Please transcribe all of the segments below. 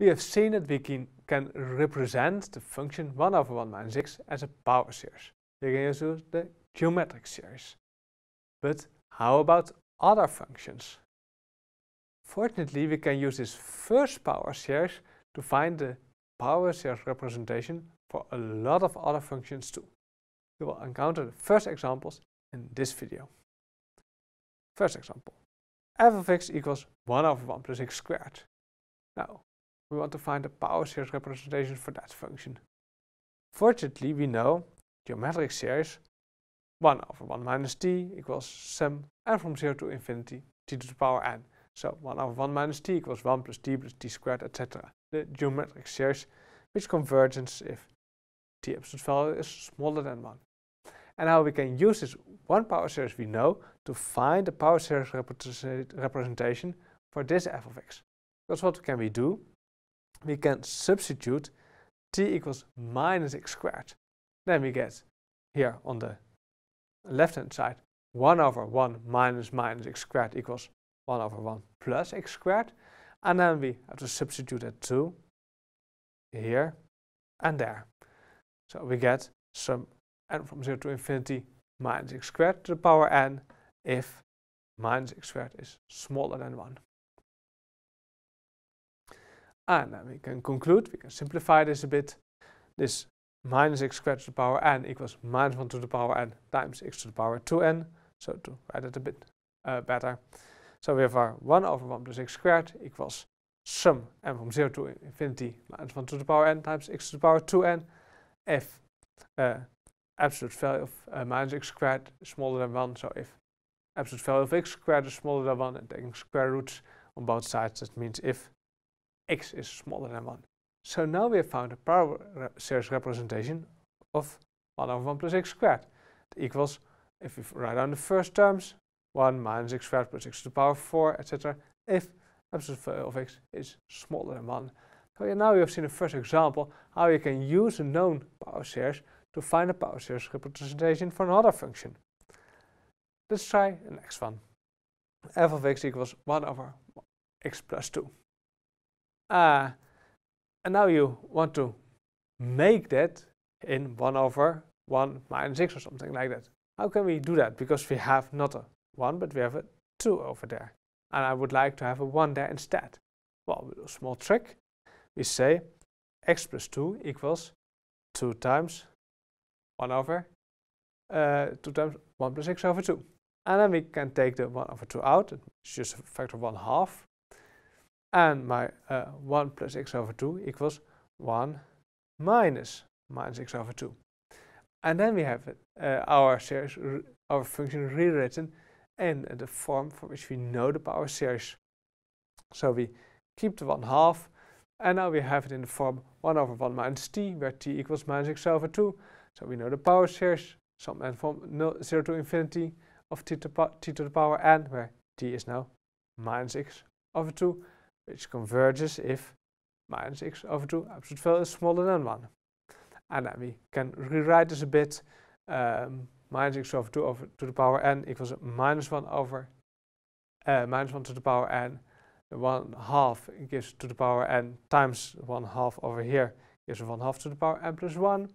We have seen that we can, can represent the function 1 over 1 minus x as a power series. We can use the geometric series. But how about other functions? Fortunately, we can use this first power series to find the power series representation for a lot of other functions too. We will encounter the first examples in this video. First example, f of x equals 1 over 1 plus x squared. Now, we want to find a power series representation for that function. Fortunately, we know geometric series 1 over 1 minus t equals sum n from 0 to infinity t to the power n. So 1 over 1 minus t equals 1 plus t plus t squared, etc. The geometric series which converges if t absolute value is smaller than 1. And now we can use this one power series we know to find the power series representation for this f of x. That's what can we do? we can substitute t equals minus x squared. Then we get here on the left hand side 1 over 1 minus minus x squared equals 1 over 1 plus x squared. And then we have to substitute that 2 here and there. So we get some n from 0 to infinity minus x squared to the power n if minus x squared is smaller than 1 and ah, then we can conclude, we can simplify this a bit. This minus x squared to the power n equals minus 1 to the power n times x to the power 2n. So to write it a bit uh, better. So we have our 1 over 1 plus x squared equals sum m from 0 to infinity minus 1 to the power n times x to the power 2n if uh, absolute value of uh, minus x squared is smaller than 1. So if absolute value of x squared is smaller than 1 and taking square roots on both sides, that means if x is smaller than 1. So now we have found a power series representation of 1 over 1 plus x squared. equals, if we write down the first terms, 1 minus x squared plus x to the power 4, etc. If absolute value of x is smaller than 1. So yeah, now you have seen the first example how you can use a known power series to find a power series representation for another function. Let's try the next one. f of x equals 1 over x plus 2. Ah, and now you want to make that in 1 over 1 minus 6 or something like that. How can we do that? Because we have not a 1, but we have a 2 over there. And I would like to have a 1 there instead. Well, with a small trick, we say x plus 2 equals 2 times 1 over uh, 2 times 1 plus 6 over 2. And then we can take the 1 over 2 out. It's just a factor of 1 half and my uh, 1 plus x over 2 equals 1 minus minus x over 2. And then we have uh, our series, our function rewritten in the form for which we know the power series. So we keep the 1 half and now we have it in the form 1 over 1 minus t where t equals minus x over 2. So we know the power series, some n from 0 to infinity of t to, t to the power n where t is now minus x over 2 which converges if minus x over 2 absolute value is smaller than 1. And then we can rewrite this a bit. Um, minus x over 2 over to the power n equals minus 1 over uh, minus 1 to the power n. 1 half gives to the power n times 1 half over here gives 1 half to the power n plus 1.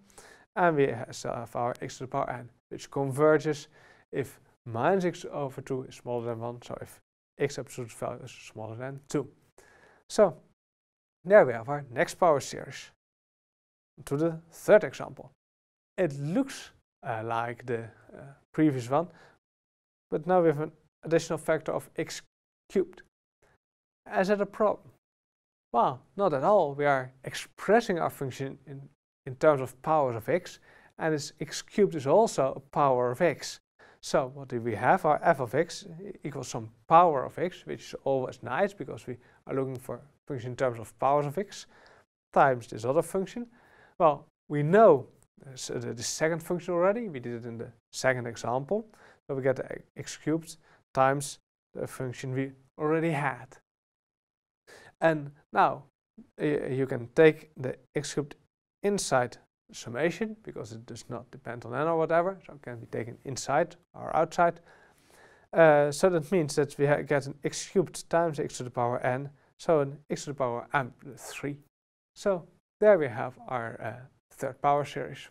And we still have our x to the power n, which converges if minus x over 2 is smaller than 1. So if x absolute value is smaller than 2. So there we have our next power series. To the third example. It looks uh, like the uh, previous one, but now we have an additional factor of x cubed. Is that a problem? Well, not at all. We are expressing our function in, in terms of powers of x, and this x cubed is also a power of x. So what do we have? Our f of x equals some power of x, which is always nice because we are looking for function in terms of powers of x, times this other function. Well, we know uh, the second function already. We did it in the second example. So we get x cubed times the function we already had. And now you can take the x cubed inside summation because it does not depend on n or whatever, so it can be taken inside or outside. Uh, so that means that we get an x cubed times x to the power n, so an x to the power m 3. So there we have our uh, third power series.